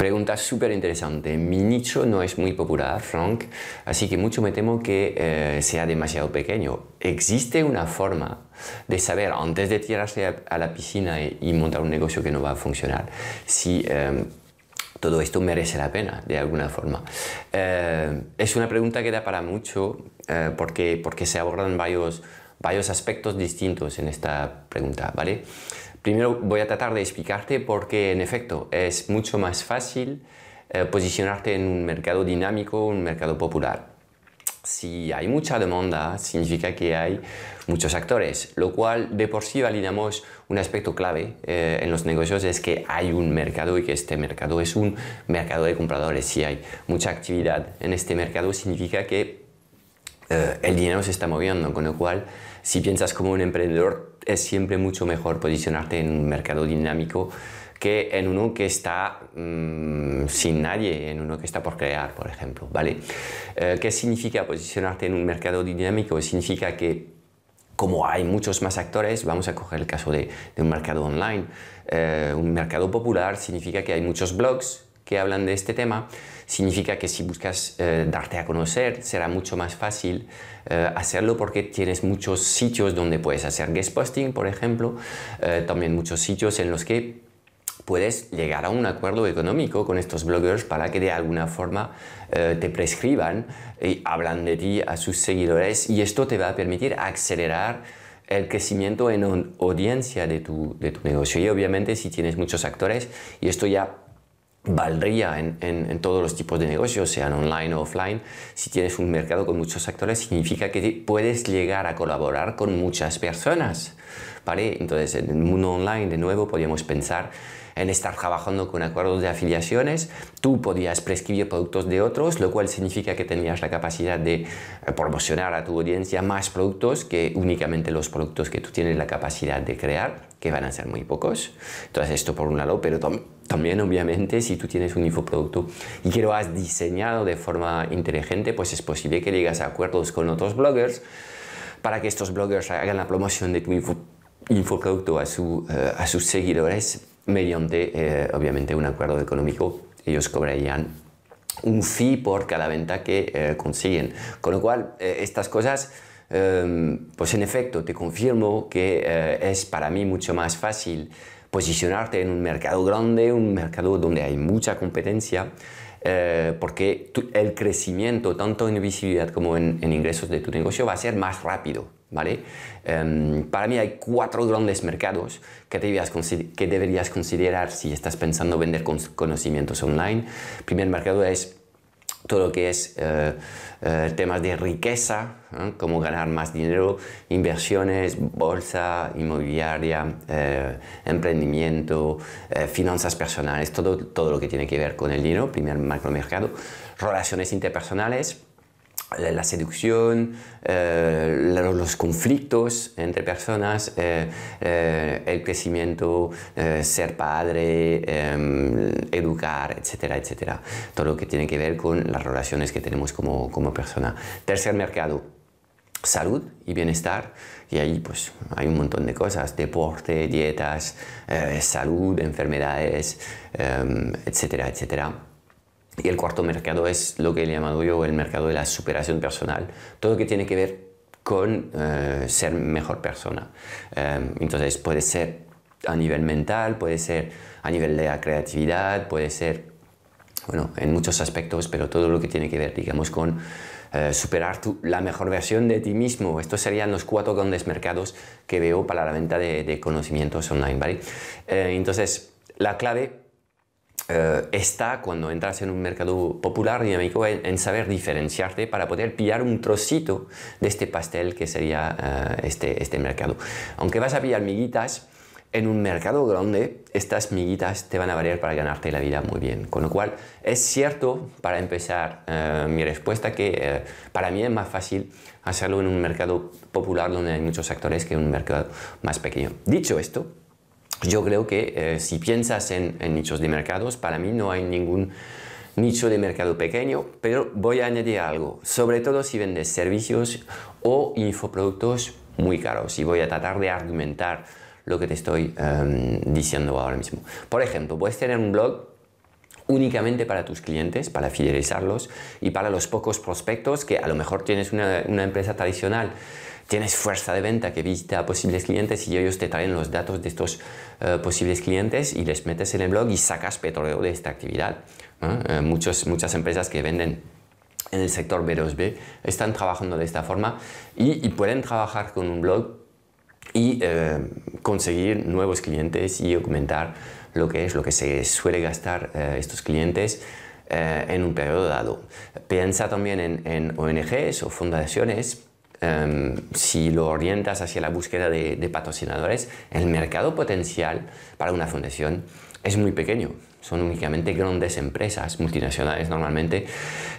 Pregunta súper interesante. Mi nicho no es muy popular, Frank, así que mucho me temo que eh, sea demasiado pequeño. ¿Existe una forma de saber antes de tirarse a, la piscina y, montar un negocio que no va a funcionar si em, todo esto merece la pena de alguna forma? Eh, es una pregunta que da para mucho eh, porque se abordan varios varios aspectos distintos en esta pregunta, ¿vale? Primero voy a tratar de explicarte por qué en efecto es mucho más fácil eh, posicionarte en un mercado dinámico, un mercado popular. Si hay mucha demanda, significa que hay muchos actores, lo cual de por sí validamos un aspecto clave eh, en los negocios, es que hay un mercado y que este mercado es un mercado de compradores. Si hay mucha actividad en este mercado, significa que eh, el dinero se está moviendo, con lo cual si piensas como un emprendedor, es siempre mucho mejor posicionarte en un mercado dinámico que en uno que está mm, sin nadie, en uno que está por crear, por ejemplo, ¿vale? Eh, ¿Qué significa posicionarte en un mercado dinámico? Significa que como hay muchos más actores, vamos a coger el caso de, un mercado online. Eh, un mercado popular significa que hay muchos blogs, que hablan de este tema, significa que si buscas eh, darte a conocer, será mucho más fácil eh, hacerlo porque tienes muchos sitios donde puedes hacer guest posting, por ejemplo, eh, también muchos sitios en los que puedes llegar a un acuerdo económico con estos bloggers para que de alguna forma te prescriban y hablan de ti a sus seguidores y esto te va a permitir acelerar el crecimiento en audiencia de tu, de tu negocio. Y obviamente si tienes muchos actores, y esto ya valdría en, todos los tipos de negocios, sean online o offline. Si tienes un mercado con muchos actores, significa que puedes llegar a colaborar con muchas personas. ¿vale? Entonces, en el mundo online, de nuevo, podríamos pensar en estar trabajando con acuerdos de afiliaciones. Tú podías prescribir productos de otros, lo cual significa que tenías la capacidad de eh, promocionar a tu audiencia más productos que únicamente los productos que tú tienes la capacidad de crear, que van a ser muy pocos. Entonces, esto por un lado, pero también también, obviamente, si tú tienes un infoproducto y que lo has diseñado de forma inteligente, pues es posible que llegas a acuerdos con otros bloggers para que estos bloggers hagan la promoción de tu info, infoproducto a, su, eh, a, sus seguidores mediante, eh, obviamente, un acuerdo económico. Ellos cobrarían un fee por cada venta que eh, consiguen. Con lo cual, estas cosas... Em, pues en efecto, te confirmo que es para mí mucho más fácil posicionarte en un mercado grande, un mercado donde hay mucha competencia, eh, porque el crecimiento tanto en visibilidad como en, ingresos de tu negocio va a ser más rápido. ¿vale? Em, para mí hay cuatro grandes mercados que, que deberías considerar si estás pensando vender conocimientos online. El primer mercado es todo lo que es eh, eh, temas de riqueza, cómo ganar más dinero, inversiones, bolsa, inmobiliaria, eh, emprendimiento, finanzas personales, todo, todo lo que tiene que ver con el dinero, primer macromercado, relaciones interpersonales, la seducción, eh, los conflictos entre personas, eh, eh, el crecimiento, ser padre, em, educar, etcétera, etcétera. Todo lo que tiene que ver con las relaciones que tenemos como, persona. Tercer mercado, salud y bienestar y ahí pues hay un montón de cosas, deporte, dietas, salud, enfermedades, em, etcétera, etcétera. Y el cuarto mercado es lo que he llamado yo el mercado de la superación personal. Todo lo que tiene que ver con eh, ser mejor persona. Em, entonces puede ser a nivel mental, puede ser a nivel de la creatividad, puede ser, bueno, en muchos aspectos, pero todo lo que tiene que ver, digamos, con eh, superar la mejor versión de ti mismo. Estos serían los cuatro grandes mercados que veo para la venta de, conocimientos online, ¿vale? Eh, entonces, la clave eh, está cuando entras en un mercado popular dinámico en, en, saber diferenciarte para poder pillar un trocito de este pastel que sería eh, este, este mercado. Aunque vas a pillar miguitas, en un mercado grande, estas miguitas te van a variar para ganarte la vida muy bien. Con lo cual, es cierto, para empezar eh, mi respuesta, que para mí es más fácil hacerlo en un mercado popular donde hay muchos actores que en un mercado más pequeño. Dicho esto, yo creo que eh, si piensas en, nichos de mercados, para mí no hay ningún nicho de mercado pequeño, pero voy a añadir algo, sobre todo si vendes servicios o infoproductos muy caros y voy a tratar de argumentar lo que te estoy em, diciendo ahora mismo. Por ejemplo, puedes tener un blog únicamente para tus clientes, para fidelizarlos y para los pocos prospectos que a lo mejor tienes una empresa tradicional tienes fuerza de venta que visita a posibles clientes y ellos te traen los datos de estos eh, posibles clientes y les metes en el blog y sacas petróleo de esta actividad. Eh, muchas empresas que venden en el sector B2B están trabajando de esta forma y, pueden trabajar con un blog y eh, conseguir nuevos clientes y aumentar lo que es lo que se suele gastar estos clientes en un periodo dado. Piensa también en, en ONGs o fundaciones Em, si lo orientas hacia la búsqueda de, patrocinadores, el mercado potencial para una fundación es muy pequeño. Son únicamente grandes empresas, multinacionales normalmente,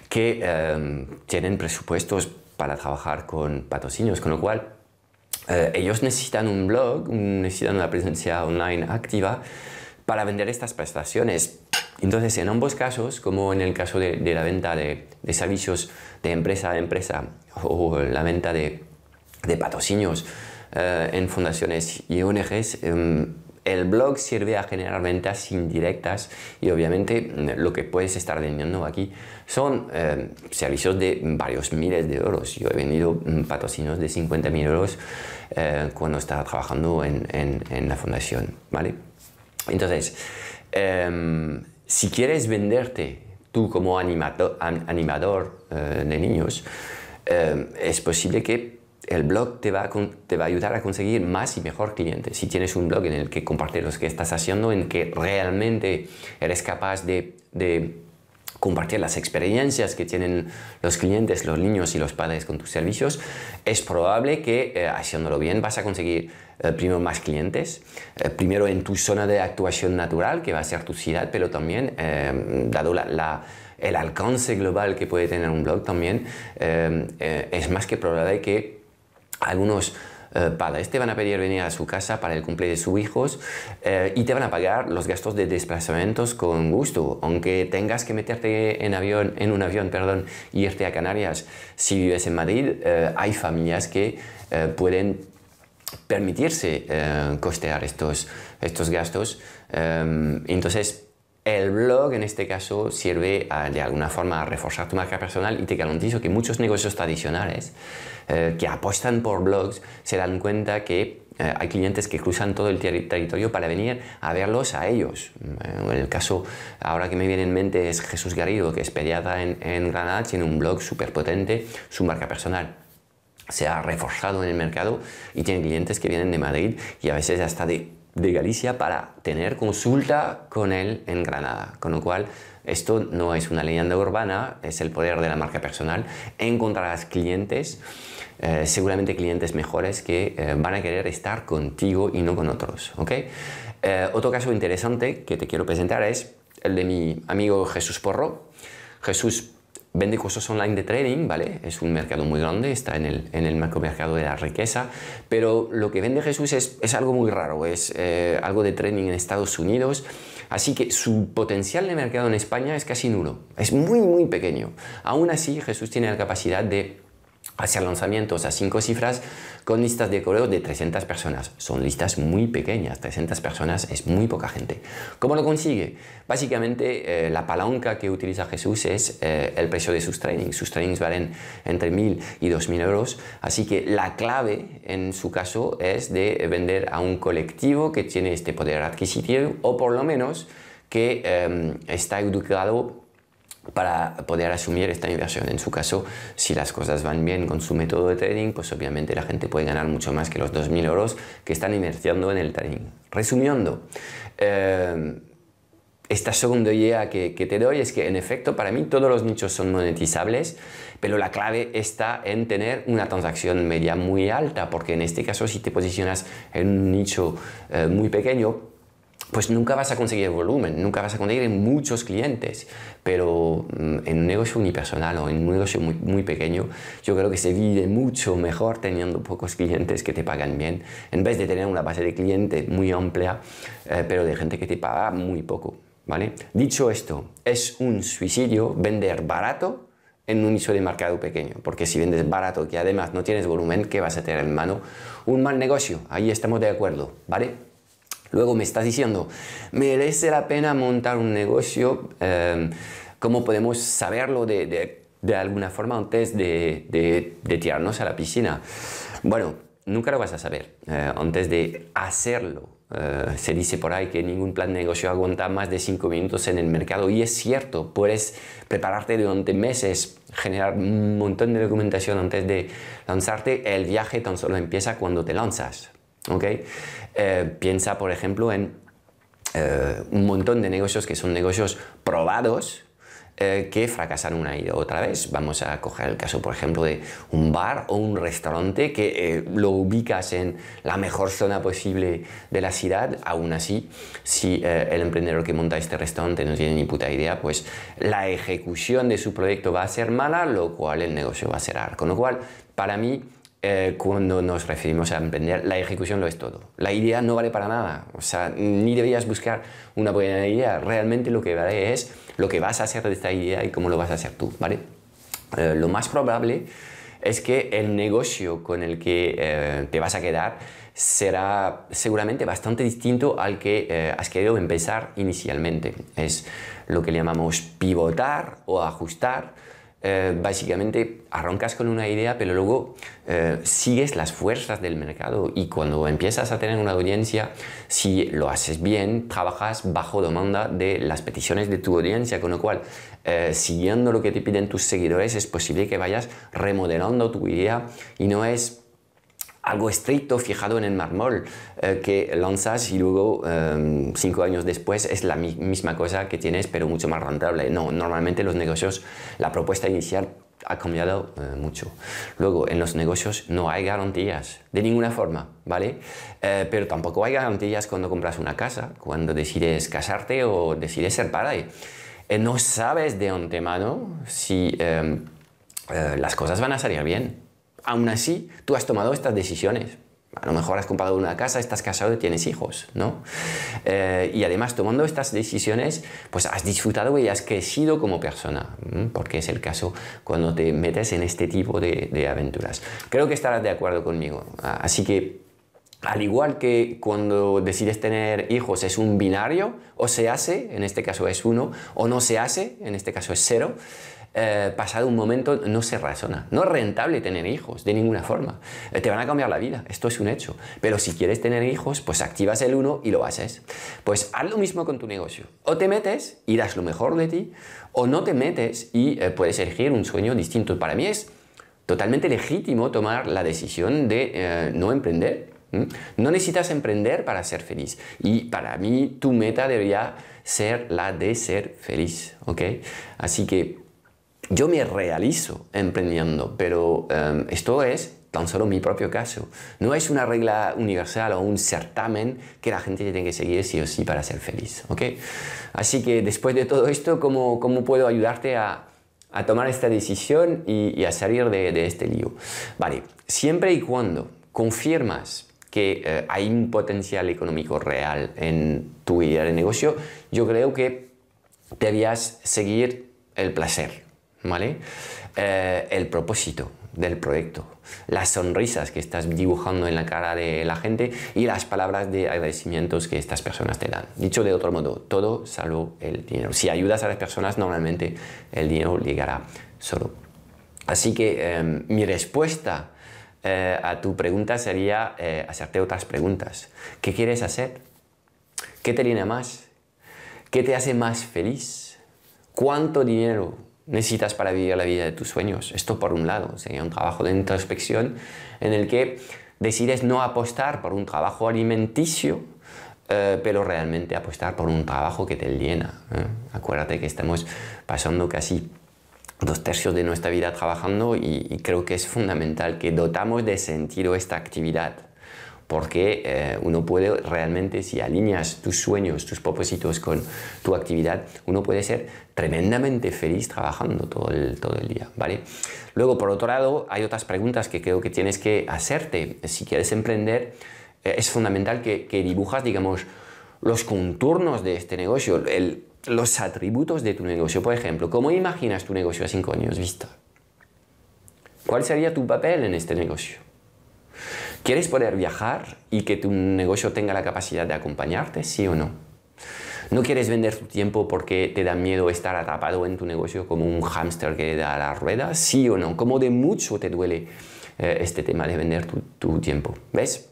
que em, tienen presupuestos para trabajar con patrocinios, con lo cual eh, ellos necesitan un blog, necesitan una presencia online activa para vender estas prestaciones. Entonces, en ambos casos, como en el caso de, la venta de, servicios de empresa a empresa o la venta de, patrocinios eh, en fundaciones y ONGs, em, el blog sirve a generar ventas indirectas y obviamente lo que puedes estar vendiendo aquí son em, servicios de varios miles de euros. Yo he vendido em, patrocinios de 50.000 euros eh, cuando estaba trabajando en, en, la fundación, ¿vale? Entonces, si quieres venderte tú como animador, eh, de niños, eh, es posible que el blog te va, a ayudar a conseguir más y mejor clientes. Si tienes un blog en el que compartes lo que estás haciendo, en que realmente eres capaz de compartir las experiencias que tienen los clientes, los niños y los padres con tus servicios, es probable que eh, haciéndolo bien vas a conseguir eh, primero más clientes, eh, primero en tu zona de actuación natural, que va a ser tu ciudad, pero también, dado el alcance global que puede tener un blog, también es más que probable que algunos eh, te este van a pedir venir a su casa para el cumple de sus hijos eh, y te van a pagar los gastos de desplazamientos con gusto, aunque tengas que meterte en avión, en un avión, perdón, y irte a Canarias. Si vives en Madrid, eh, hay familias que pueden permitirse costear estos, estos gastos. entonces, el blog en este caso sirve ah, de alguna forma a reforzar tu marca personal y te garantizo que muchos negocios tradicionales eh, que apuestan por blogs se dan cuenta que eh, hay clientes que cruzan todo el territorio para venir a verlos a ellos. Mm, eh, en el caso ahora que me viene en mente es Jesús Garrido, que es pediatra en, Granada, tiene un blog súper potente, su marca personal se ha reforzado en el mercado y tiene clientes que vienen de Madrid y a veces hasta de, de Galicia para tener consulta con él en Granada. Con lo cual, esto no es una leyenda urbana, es el poder de la marca personal. Encontrarás clientes, eh, seguramente clientes mejores que eh, van a querer estar contigo y no con otros. ¿okay? Eh, otro caso interesante que te quiero presentar es el de mi amigo Jesús Porro. Jesús vende cursos online de trading, ¿vale? Es un mercado muy grande, está en el, en el mercado de la riqueza, pero lo que vende Jesús es, es algo muy raro, es algo de trading en Estados Unidos Así que su potencial de mercado en España es casi nulo, es muy, muy pequeño. Aún así, Jesús tiene la capacidad de hacer lanzamientos a cinco cifras con listas de correo de 300 personas. Son listas muy pequeñas, 300 personas es muy poca gente. ¿Cómo lo consigue? Básicamente eh, la palanca que utiliza Jesús es eh, el precio de sus trainings. Sus trainings valen entre 1.000 y 2.000 euros, así que la clave en su caso es de vender a un colectivo que tiene este poder adquisitivo o por lo menos que em, está educado para poder asumir esta inversión. En su caso, si las cosas van bien con su método de trading, pues obviamente la gente puede ganar mucho más que los 2.000 euros que están invirtiendo en el trading. Resumiendo, eh, esta segunda idea que, te doy es que en efecto para mí todos los nichos son monetizables, pero la clave está en tener una transacción media muy alta, porque en este caso si te posicionas en un nicho eh, muy pequeño, pues nunca vas a conseguir volumen, nunca vas a conseguir muchos clientes, pero mm, en un negocio unipersonal o en un negocio muy, pequeño, yo creo que se vive mucho mejor teniendo pocos clientes que te pagan bien, en vez de tener una base de clientes muy amplia, eh, pero de gente que te paga muy poco, ¿vale? Dicho esto, es un suicidio vender barato en un nicho de mercado pequeño, porque si vendes barato que además no tienes volumen, que vas a tener en mano? Un mal negocio, ahí estamos de acuerdo, ¿vale? Luego me estás diciendo, ¿merece la pena montar un negocio? Em, ¿Cómo podemos saberlo de, alguna forma antes de, de, tirarnos a la piscina? Bueno, nunca lo vas a saber eh, antes de hacerlo. Eh, se dice por ahí que ningún plan de negocio aguanta más de cinco minutos en el mercado y es cierto, puedes prepararte durante meses, generar un montón de documentación antes de lanzarte, el viaje tan solo empieza cuando te lanzas. ¿okay? Eh, piensa, por ejemplo, en eh, un montón de negocios que son negocios probados, eh, que fracasan una y otra vez. Vamos a coger el caso, por ejemplo, de un bar o un restaurante que lo ubicas en la mejor zona posible de la ciudad. Aún así, si el emprendedor que monta este restaurante no tiene ni puta idea, pues la ejecución de su proyecto va a ser mala, lo cual el negocio va a cerrar. Con lo cual, para mí, eh, cuando nos referimos a emprender, la ejecución lo es todo. La idea no vale para nada, o sea, ni deberías buscar una buena idea. Realmente lo que vale es lo que vas a hacer de esta idea y cómo lo vas a hacer tú, ¿vale? Eh, lo más probable es que el negocio con el que eh, te vas a quedar será seguramente bastante distinto al que has querido empezar inicialmente. Es lo que llamamos pivotar o ajustar eh, básicamente arrancas con una idea, pero luego eh, sigues las fuerzas del mercado y cuando empiezas a tener una audiencia, si lo haces bien, trabajas bajo demanda de las peticiones de tu audiencia, con lo cual, eh, siguiendo lo que te piden tus seguidores, es posible que vayas remodelando tu idea y no es algo estricto fijado en el mármol eh, que lanzas y luego em, cinco años después es la misma cosa que tienes pero mucho más rentable. No, normalmente los negocios, la propuesta inicial ha cambiado eh, mucho. Luego, en los negocios no hay garantías, de ninguna forma, ¿vale? Eh, pero tampoco hay garantías cuando compras una casa, cuando decides casarte o decides ser padre. no sabes de antemano si em, las cosas van a salir bien aún así tú has tomado estas decisiones. A lo mejor has comprado una casa, estás casado y tienes hijos, ¿no? Eh, y además, tomando estas decisiones, pues has disfrutado y has crecido como persona, porque es el caso cuando te metes en este tipo de, de aventuras. Creo que estarás de acuerdo conmigo. Así que, al igual que cuando decides tener hijos es un binario, o se hace, en este caso es uno, o no se hace, en este caso es cero, eh, pasado un momento no se razona. No es rentable tener hijos, de ninguna forma. Eh, te van a cambiar la vida, esto es un hecho. Pero si quieres tener hijos, pues activas el uno y lo haces. Pues haz lo mismo con tu negocio. O te metes y das lo mejor de ti, o no te metes y eh, puedes elegir un sueño distinto. Para mí es totalmente legítimo tomar la decisión de no emprender. No necesitas emprender para ser feliz. Y para mí tu meta debería ser la de ser feliz. ¿ok? Así que yo me realizo emprendiendo, pero em, esto es tan solo mi propio caso. No es una regla universal o un certamen que la gente tiene que seguir sí o sí para ser feliz. ¿ok? Así que después de todo esto, ¿cómo, puedo ayudarte a, tomar esta decisión y, a salir de, este lío? Vale, siempre y cuando confirmas que eh, hay un potencial económico real en tu idea de negocio, yo creo que debías seguir el placer. ¿vale? Eh, el propósito del proyecto, las sonrisas que estás dibujando en la cara de la gente y las palabras de agradecimientos que estas personas te dan. Dicho de otro modo, todo salvo el dinero. Si ayudas a las personas, normalmente el dinero llegará solo. Así que em, mi respuesta eh, a tu pregunta sería eh, hacerte otras preguntas. ¿Qué quieres hacer? ¿Qué te viene más? ¿Qué te hace más feliz? ¿Cuánto dinero necesitas para vivir la vida de tus sueños. Esto por un lado, sería un trabajo de introspección en el que decides no apostar por un trabajo alimenticio, eh, pero realmente apostar por un trabajo que te llena. ¿eh? Acuérdate que estamos pasando casi dos tercios de nuestra vida trabajando y, y creo que es fundamental que dotamos de sentido esta actividad porque eh, uno puede realmente, si alineas tus sueños, tus propósitos con tu actividad, uno puede ser tremendamente feliz trabajando todo el, día, ¿vale? Luego, por otro lado, hay otras preguntas que creo que tienes que hacerte. Si quieres emprender, eh, es fundamental que, dibujas, digamos, los contornos de este negocio, los atributos de tu negocio. Por ejemplo, ¿cómo imaginas tu negocio a cinco años vista? ¿Cuál sería tu papel en este negocio? ¿Quieres poder viajar y que tu negocio tenga la capacidad de acompañarte? ¿Sí o no? No quieres vender tu tiempo porque te da miedo estar atrapado en tu negocio como un hámster que da la rueda, sí o no. ¿Cómo de mucho te duele eh, este tema de vender tu, tiempo. ¿Ves?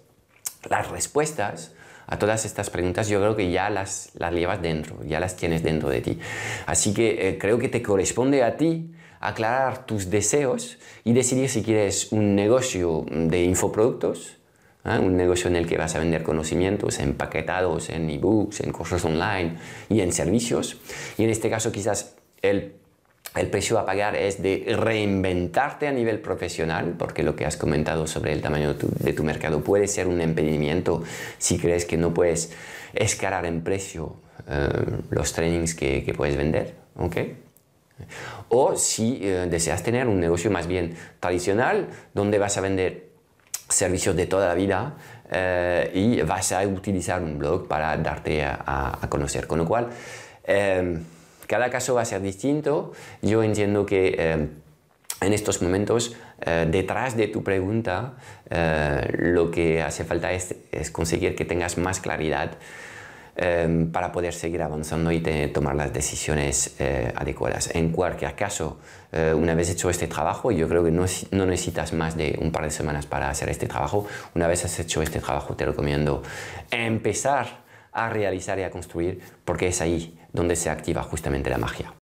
Las respuestas a todas estas preguntas yo creo que ya las, llevas dentro, ya las tienes dentro de ti. Así que eh, creo que te corresponde a ti aclarar tus deseos y decidir si quieres un negocio de infoproductos, ¿ah? un negocio en el que vas a vender conocimientos empaquetados en ebooks, en cursos online y en servicios. Y en este caso quizás el precio a pagar es de reinventarte a nivel profesional, porque lo que has comentado sobre el tamaño de tu, mercado puede ser un impedimento si crees que no puedes escalar en precio eh, los trainings que, puedes vender. O si eh, deseas tener un negocio más bien tradicional, donde vas a vender servicios de toda la vida eh, y vas a utilizar un blog para darte a, conocer. Con lo cual, em, cada caso va a ser distinto. Yo entiendo que em, en estos momentos, eh, detrás de tu pregunta, lo que hace falta es, conseguir que tengas más claridad Em, para poder seguir avanzando y tomar las decisiones eh, adecuadas. En cualquier caso, eh, una vez hecho este trabajo, y yo creo que no, necesitas más de un par de semanas para hacer este trabajo. Una vez has hecho este trabajo, te recomiendo empezar a realizar y a construir porque es ahí donde se activa justamente la magia.